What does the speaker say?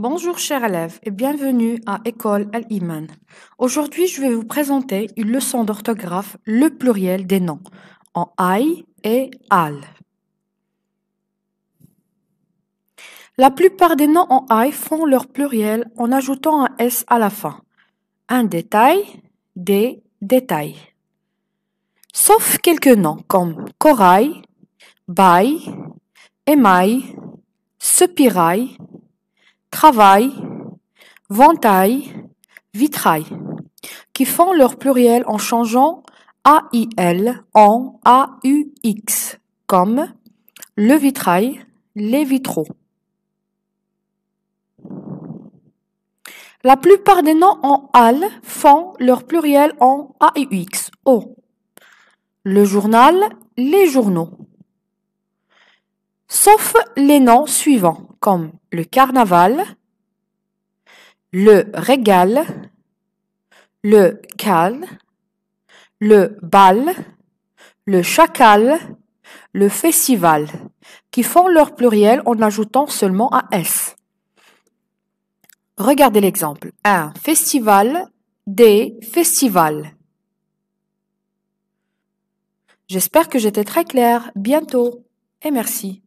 Bonjour chers élèves et bienvenue à École Al-Iman. Aujourd'hui, je vais vous présenter une leçon d'orthographe, le pluriel des noms, en aï et al. La plupart des noms en aï font leur pluriel en ajoutant un s à la fin. Un détail, des détails. Sauf quelques noms comme corail, bail, emai, sepirail, travail, ventail, vitrail, qui font leur pluriel en changeant AIL en AUX, comme le vitrail, les vitraux. La plupart des noms en al font leur pluriel en AUX, O. Oh. Le journal, les journaux sauf les noms suivants, comme le carnaval, le régal, le cal, le bal, le chacal, le festival, qui font leur pluriel en ajoutant seulement un S. Regardez l'exemple. Un festival, des festivals. J'espère que j'étais très claire. Bientôt et merci.